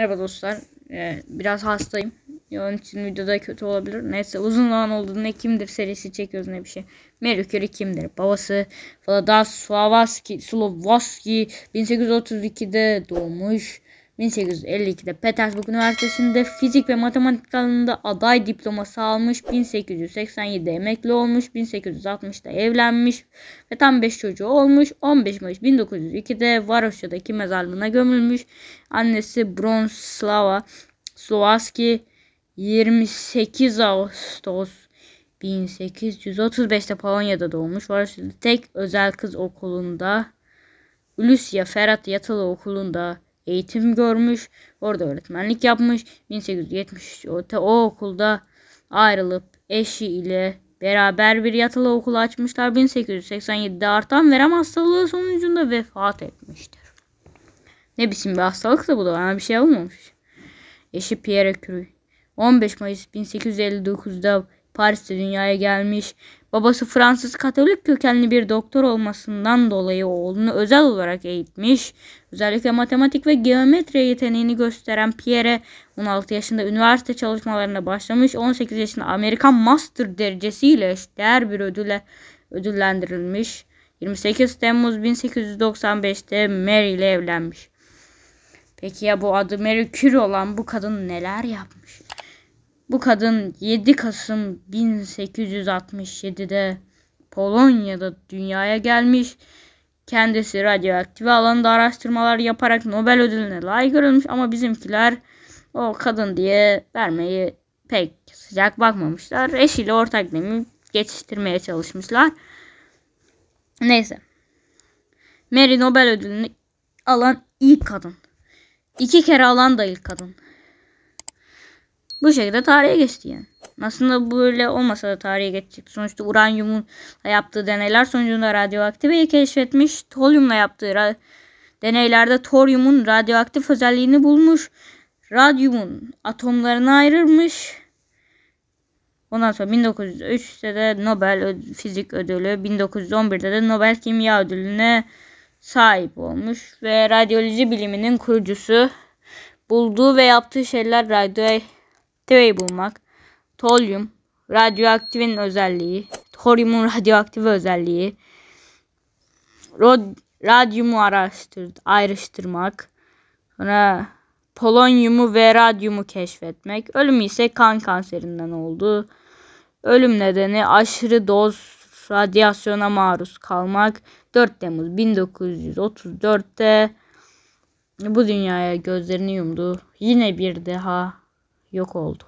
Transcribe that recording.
Merhaba dostlar. Ee, biraz hastayım. Onun için videoda kötü olabilir. Neyse uzun zaman oldu. Ne kimdir serisi çekiyoruz ne bir şey. Marie Curie kimdir? Babası Vladas Slavaski, Slovaski 1832'de doğmuş. 1852'de Petersburg Üniversitesi'nde fizik ve matematik alanında aday diploması almış. 1887'de emekli olmuş. 1860'da evlenmiş ve tam 5 çocuğu olmuş. 15 Mayıs 1902'de Varoşya'daki mezarlığına gömülmüş. Annesi Bronslava Slovaski 28 Ağustos 1835'te Polonya'da doğmuş. Varoşya'da tek özel kız okulunda Ulusya Ferhat Yatılı Okulu'nda eğitim görmüş. Orada öğretmenlik yapmış. 1873 o, okulda ayrılıp eşi ile beraber bir yatılı okul açmışlar. 1887'de artan verem hastalığı sonucunda vefat etmiştir. Ne biçim bir hastalık da bu da bana bir şey olmamış. Eşi Pierre Curie. 15 Mayıs 1859'da Paris'te dünyaya gelmiş. Babası Fransız Katolik kökenli bir doktor olmasından dolayı oğlunu özel olarak eğitmiş. Özellikle matematik ve geometri yeteneğini gösteren Pierre 16 yaşında üniversite çalışmalarına başlamış. 18 yaşında Amerikan Master derecesiyle değer bir ödüle ödüllendirilmiş. 28 Temmuz 1895'te Mary ile evlenmiş. Peki ya bu adı Mary Curie olan bu kadın neler yapmış? Bu kadın 7 Kasım 1867'de Polonya'da dünyaya gelmiş. Kendisi radyoaktif alanında araştırmalar yaparak Nobel ödülüne layık görülmüş ama bizimkiler o kadın diye vermeyi pek sıcak bakmamışlar. Eşiyle ortak demi geçiştirmeye çalışmışlar. Neyse. Mary Nobel ödülünü alan ilk kadın. İki kere alan da ilk kadın bu şekilde tarihe geçti yani. Aslında böyle olmasa da tarihe geçecek. Sonuçta uranyumun yaptığı deneyler sonucunda radyoaktifeyi keşfetmiş. Tolyumla yaptığı deneylerde toryumun radyoaktif özelliğini bulmuş. Radyumun atomlarını ayırmış. Ondan sonra 1903'te de Nobel Fizik Ödülü, 1911'de de Nobel Kimya Ödülü'ne sahip olmuş ve radyoloji biliminin kurucusu bulduğu ve yaptığı şeyler radyo radyoaktiveyi bulmak, tolyum, radyoaktifin özelliği, toryumun radyoaktif özelliği, rod, radyumu araştır, ayrıştırmak, sonra polonyumu ve radyumu keşfetmek. Ölüm ise kan kanserinden oldu. Ölüm nedeni aşırı doz radyasyona maruz kalmak. 4 Temmuz 1934'te bu dünyaya gözlerini yumdu. Yine bir daha yok oldu.